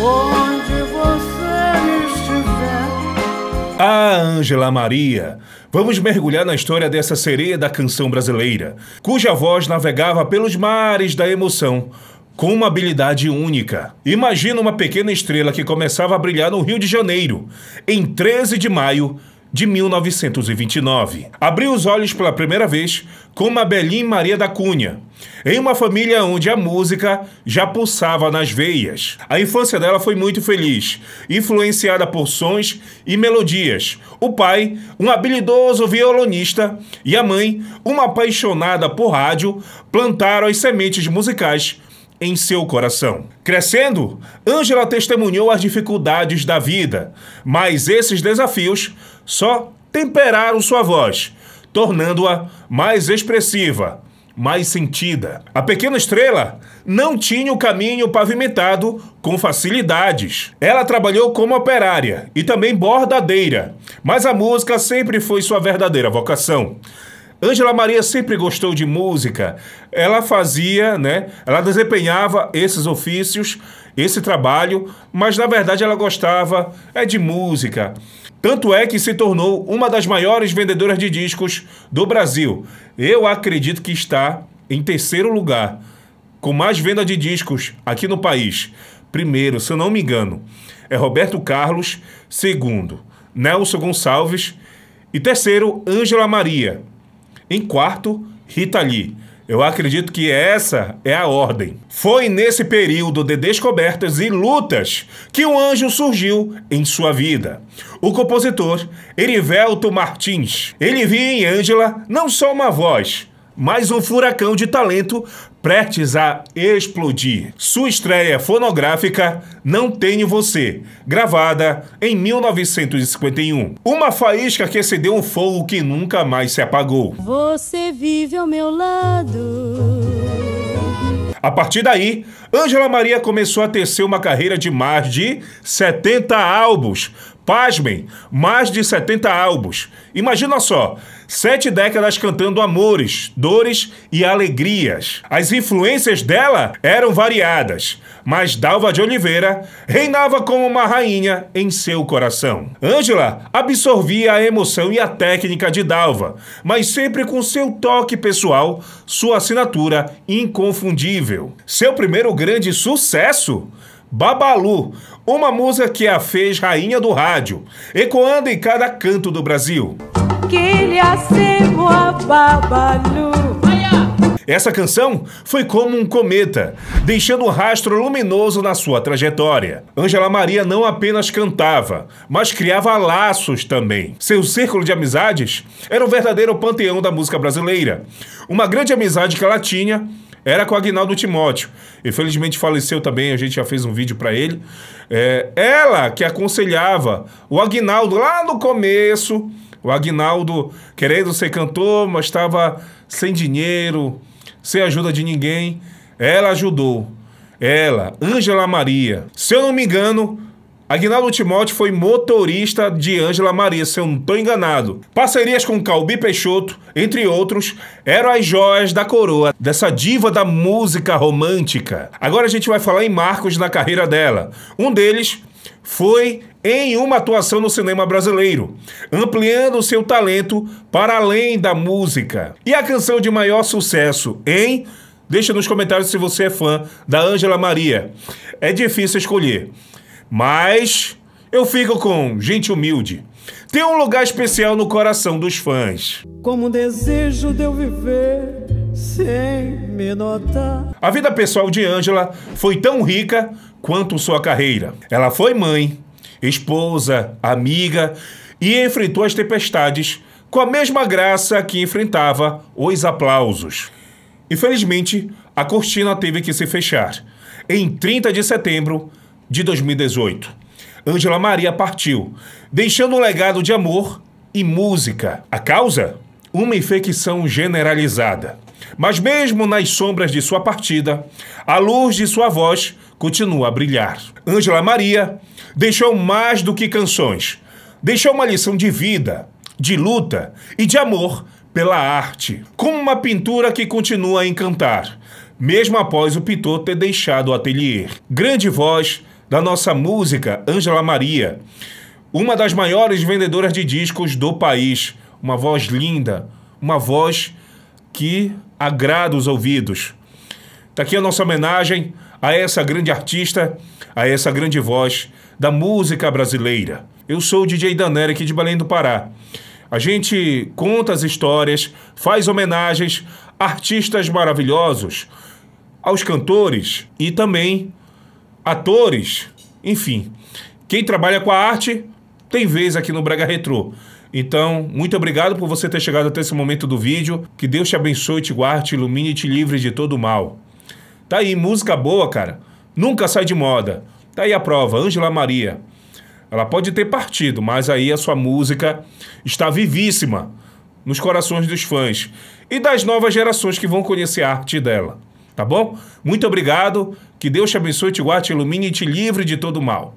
Onde você estiver. Ah, Ângela Maria. Vamos mergulhar na história dessa sereia da canção brasileira, cuja voz navegava pelos mares da emoção com uma habilidade única. Imagina uma pequena estrela que começava a brilhar no Rio de Janeiro em 13 de maio de 1929. Abriu os olhos pela primeira vez com Mabelim Maria da Cunha, em uma família onde a música já pulsava nas veias. A infância dela foi muito feliz, influenciada por sons e melodias. O pai, um habilidoso violonista, e a mãe, uma apaixonada por rádio, plantaram as sementes musicais em seu coração. Crescendo, Ângela testemunhou as dificuldades da vida, mas esses desafios só temperaram sua voz, tornando-a mais expressiva, mais sentida. A pequena estrela não tinha o caminho pavimentado com facilidades. Ela trabalhou como operária e também bordadeira, mas a música sempre foi sua verdadeira vocação. Ângela Maria sempre gostou de música. Ela fazia, né? Ela desempenhava esses ofícios, esse trabalho, mas na verdade ela gostava é de música. Tanto é que se tornou uma das maiores vendedoras de discos do Brasil. Eu acredito que está em terceiro lugar, com mais venda de discos aqui no país. Primeiro, se eu não me engano, é Roberto Carlos. Segundo, Nelson Gonçalves. E terceiro, Ângela Maria. Em quarto, Rita Lee. Eu acredito que essa é a ordem. Foi nesse período de descobertas e lutas que o um anjo surgiu em sua vida. O compositor Erivelto Martins. Ele via em Ângela não só uma voz, mais um furacão de talento prestes a explodir. Sua estreia fonográfica Não Tenho Você, gravada em 1951. Uma faísca que acendeu um fogo que nunca mais se apagou. Você vive ao meu lado. A partir daí, Ângela Maria começou a tecer uma carreira de mais de 70 álbuns, Pasmem, mais de 70 álbuns. Imagina só, sete décadas cantando amores, dores e alegrias. As influências dela eram variadas, mas Dalva de Oliveira reinava como uma rainha em seu coração. Ângela absorvia a emoção e a técnica de Dalva, mas sempre com seu toque pessoal, sua assinatura inconfundível. Seu primeiro grande sucesso Babalu, uma música que a fez rainha do rádio, ecoando em cada canto do Brasil. Essa canção foi como um cometa, deixando um rastro luminoso na sua trajetória. Ângela Maria não apenas cantava, mas criava laços também. Seu círculo de amizades era um verdadeiro panteão da música brasileira. Uma grande amizade que ela tinha era com o Agnaldo Timóteo. Infelizmente faleceu também, a gente já fez um vídeo para ele. É, ela que aconselhava o Agnaldo lá no começo. O Agnaldo querendo ser cantor, mas estava sem dinheiro, sem ajuda de ninguém. Ela ajudou. Ela, Ângela Maria. Se eu não me engano, Aguinaldo Timóteo foi motorista de Ângela Maria, se eu não estou enganado. Parcerias com Calbi Peixoto, entre outros, eram as joias da coroa dessa diva da música romântica. Agora a gente vai falar em marcos na carreira dela. Um deles foi em uma atuação no cinema brasileiro, ampliando seu talento para além da música. E a canção de maior sucesso em Deixa nos comentários se você é fã da Ângela Maria. É difícil escolher. Mas eu fico com gente humilde. Tem um lugar especial no coração dos fãs. Como desejo de eu viver sem me notar. A vida pessoal de Angela foi tão rica quanto sua carreira. Ela foi mãe, esposa, amiga e enfrentou as tempestades com a mesma graça que enfrentava os aplausos. Infelizmente, a cortina teve que se fechar em 30 de setembro de 2018. Ângela Maria partiu, deixando um legado de amor e música. A causa? Uma infecção generalizada. Mas mesmo nas sombras de sua partida, a luz de sua voz continua a brilhar. Ângela Maria deixou mais do que canções. Deixou uma lição de vida, de luta e de amor pela arte, como uma pintura que continua a encantar, mesmo após o pintor ter deixado o ateliê. Grande voz, da nossa música, Ângela Maria, uma das maiores vendedoras de discos do país. Uma voz linda, uma voz que agrada os ouvidos. Está aqui a nossa homenagem a essa grande artista, a essa grande voz da música brasileira. Eu sou o DJ Danera aqui de Belém do Pará. A gente conta as histórias, faz homenagens a artistas maravilhosos, aos cantores e também atores, enfim. Quem trabalha com a arte tem vez aqui no Braga Retrô. Então, muito obrigado por você ter chegado até esse momento do vídeo. Que Deus te abençoe, te guarde, te ilumine e te livre de todo mal. Tá aí, música boa, cara. Nunca sai de moda. Tá aí a prova, Ângela Maria. Ela pode ter partido, mas aí a sua música está vivíssima nos corações dos fãs e das novas gerações que vão conhecer a arte dela. Tá bom? Muito obrigado. Que Deus te abençoe, te guarde, te ilumine e te livre de todo mal.